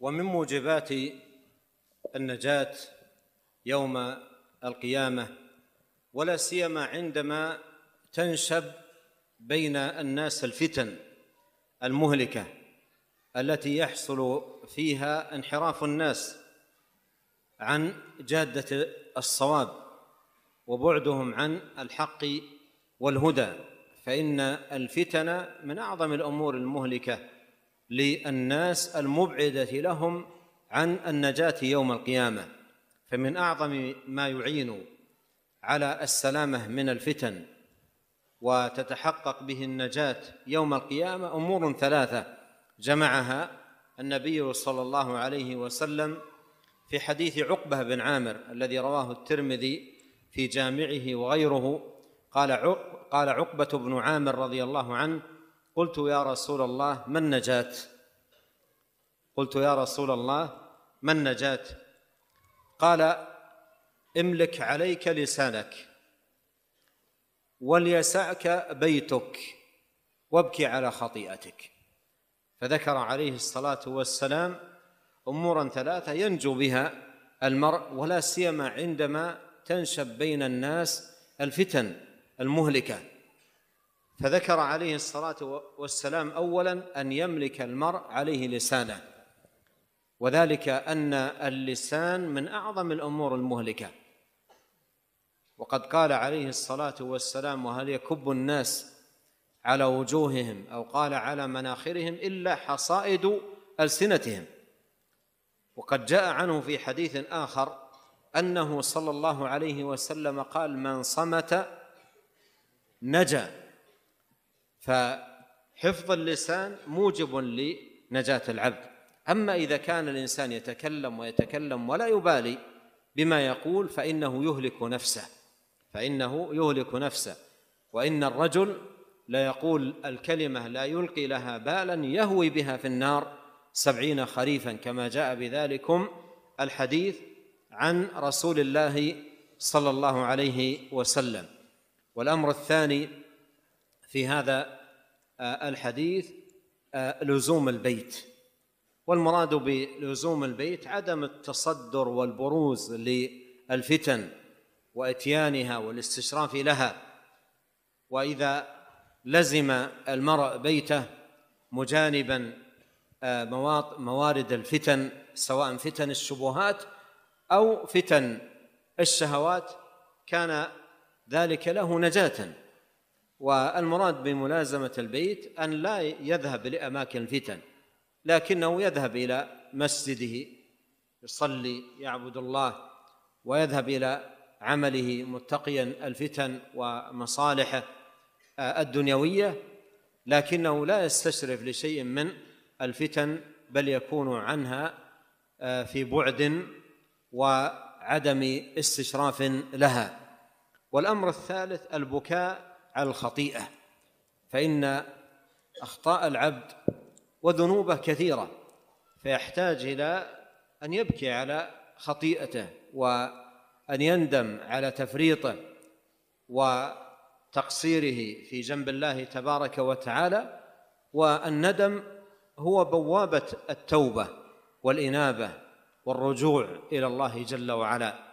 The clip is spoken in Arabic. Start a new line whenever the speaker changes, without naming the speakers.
ومن موجبات النجاة يوم القيامة ولا سيما عندما تنشب بين الناس الفتن المهلكة التي يحصل فيها انحراف الناس عن جادة الصواب وبعدهم عن الحق والهدى فإن الفتن من أعظم الأمور المهلكة للناس المبعدة لهم عن النجاة يوم القيامة فمن أعظم ما يعين على السلامة من الفتن وتتحقق به النجاة يوم القيامة أمور ثلاثة جمعها النبي صلى الله عليه وسلم في حديث عقبة بن عامر الذي رواه الترمذي في جامعه وغيره قال قال عقبة بن عامر رضي الله عنه قلت يا رسول الله ما النجاة قلت يا رسول الله ما النجاة قال املك عليك لسانك وليسعك بيتك وابكي على خطيئتك فذكر عليه الصلاة والسلام أمورا ثلاثة ينجو بها المرء ولا سيما عندما تنشب بين الناس الفتن المهلكه فذكر عليه الصلاة والسلام أولا أن يملك المرء عليه لسانه وذلك أن اللسان من أعظم الأمور المهلكة وقد قال عليه الصلاة والسلام وهل يكب الناس على وجوههم أو قال على مناخرهم إلا حصائد ألسنتهم وقد جاء عنه في حديث آخر أنه صلى الله عليه وسلم قال من صمت نجا فحفظ اللسان موجب لنجاة العبد أما إذا كان الإنسان يتكلم ويتكلم ولا يبالي بما يقول فإنه يهلك نفسه فإنه يهلك نفسه وإن الرجل ليقول الكلمة لا يلقي لها بالا يهوي بها في النار سبعين خريفا كما جاء بذلكم الحديث عن رسول الله صلى الله عليه وسلم والأمر الثاني في هذا آه، الحديث آه، لزوم البيت والمراد بلزوم البيت عدم التصدر والبروز للفتن واتيانها والاستشراف لها واذا لزم المرء بيته مجانبا آه، موارد الفتن سواء فتن الشبهات او فتن الشهوات كان ذلك له نجاه والمراد بملازمة البيت أن لا يذهب لأماكن الفتن لكنه يذهب إلى مسجده يصلي يعبد الله ويذهب إلى عمله متقيا الفتن ومصالحه آه، الدنيوية لكنه لا يستشرف لشيء من الفتن بل يكون عنها آه، في بعد وعدم استشراف لها والأمر الثالث البكاء على الخطيئة فإن أخطاء العبد وذنوبه كثيرة فيحتاج إلى أن يبكي على خطيئته وأن يندم على تفريطه وتقصيره في جنب الله تبارك وتعالى والندم هو بوابة التوبة والإنابة والرجوع إلى الله جل وعلا